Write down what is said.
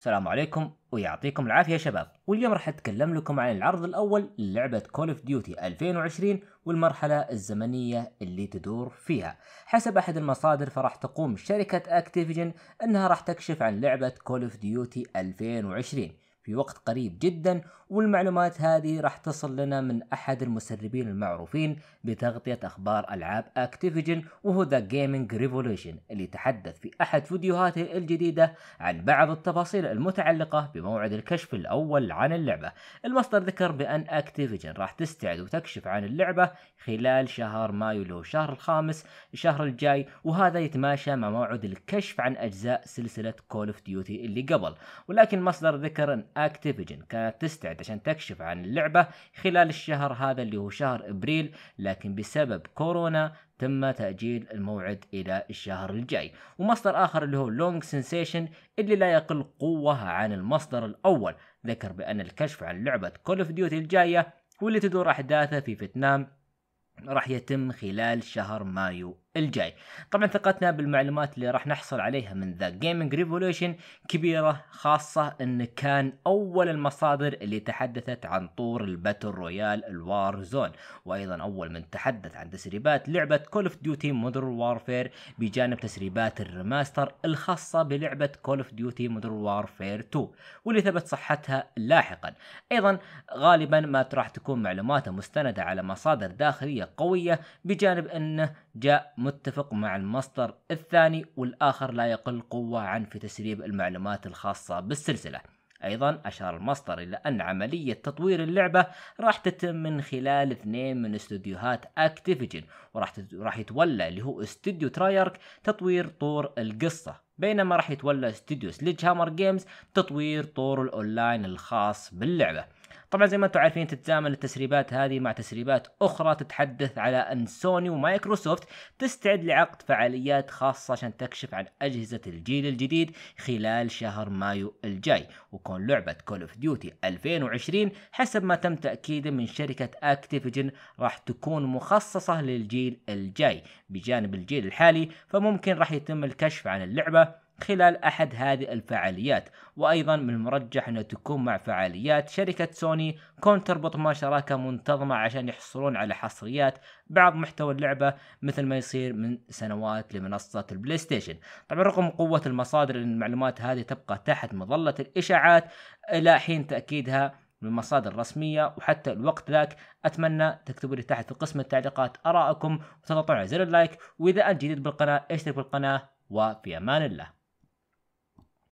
السلام عليكم ويعطيكم العافية يا شباب واليوم راح أتكلم لكم عن العرض الأول للعبة كول اوف ديوتي 2020 والمرحلة الزمنية اللي تدور فيها حسب أحد المصادر فراح تقوم شركة أكتيفيجن أنها راح تكشف عن لعبة كول اوف ديوتي 2020 في وقت قريب جدا والمعلومات هذه راح تصل لنا من احد المسربين المعروفين بتغطية اخبار العاب اكتيفيجن وهو ذا جيمنج ريفولوشن اللي تحدث في احد فيديوهاته الجديدة عن بعض التفاصيل المتعلقة بموعد الكشف الاول عن اللعبة المصدر ذكر بان اكتيفيجن راح تستعد وتكشف عن اللعبة خلال شهر مايو اللي شهر الشهر الخامس الشهر الجاي وهذا يتماشى مع موعد الكشف عن اجزاء سلسلة كول اوف ديوتي اللي قبل ولكن مصدر ذكر ان اكتيفجن كانت تستعد عشان تكشف عن اللعبة خلال الشهر هذا اللي هو شهر ابريل لكن بسبب كورونا تم تأجيل الموعد إلى الشهر الجاي ومصدر آخر اللي هو لونج سنسيشن اللي لا يقل قوة عن المصدر الأول ذكر بأن الكشف عن لعبة كول اوف ديوتي الجاية واللي تدور أحداثها في فيتنام راح يتم خلال شهر مايو الجاي طبعا ثقتنا بالمعلومات اللي راح نحصل عليها من ذا جيمنج ريفولوشن كبيرة خاصة ان كان اول المصادر اللي تحدثت عن طور الباتل رويال الوار زون وايضا اول من تحدث عن تسريبات لعبة كول اوف ديوتي مودرن وارفير بجانب تسريبات الريماستر الخاصة بلعبة كول اوف ديوتي مودرن وارفير 2 واللي ثبت صحتها لاحقا ايضا غالبا ما راح تكون معلوماته مستندة على مصادر داخلية قوية بجانب انه جاء متفق مع المصدر الثاني والآخر لا يقل قوة عن في تسريب المعلومات الخاصة بالسلسلة أيضا أشار المصدر إلى أن عملية تطوير اللعبة راح تتم من خلال اثنين من استوديوهات أكتيفيجن وراح راح يتولى اللي هو استوديو ترايرك تطوير طور القصة بينما راح يتولى استوديو سليج هامر جيمز تطوير طور الأونلاين الخاص باللعبة طبعا زي ما انتم عارفين تتزامن التسريبات هذه مع تسريبات اخرى تتحدث على ان سوني ومايكروسوفت تستعد لعقد فعاليات خاصه عشان تكشف عن اجهزه الجيل الجديد خلال شهر مايو الجاي وكون لعبه كول اوف ديوتي 2020 حسب ما تم تاكيده من شركه اكتيفيجن راح تكون مخصصه للجيل الجاي بجانب الجيل الحالي فممكن راح يتم الكشف عن اللعبه خلال أحد هذه الفعاليات وأيضا من المرجح أن تكون مع فعاليات شركة سوني كون تربط مع شراكة منتظمة عشان يحصلون على حصريات بعض محتوى اللعبة مثل ما يصير من سنوات لمنصة البلاي ستيشن طبعا رغم قوة المصادر المعلومات هذه تبقى تحت مظلة الإشاعات إلى حين تأكيدها من مصادر رسمية وحتى الوقت ذاك أتمنى تكتبوا لي تحت في قسم التعليقات آرائكم وتضغطون على زر اللايك وإذا أنت جديد بالقناة اشترك بالقناة وفي أمان الله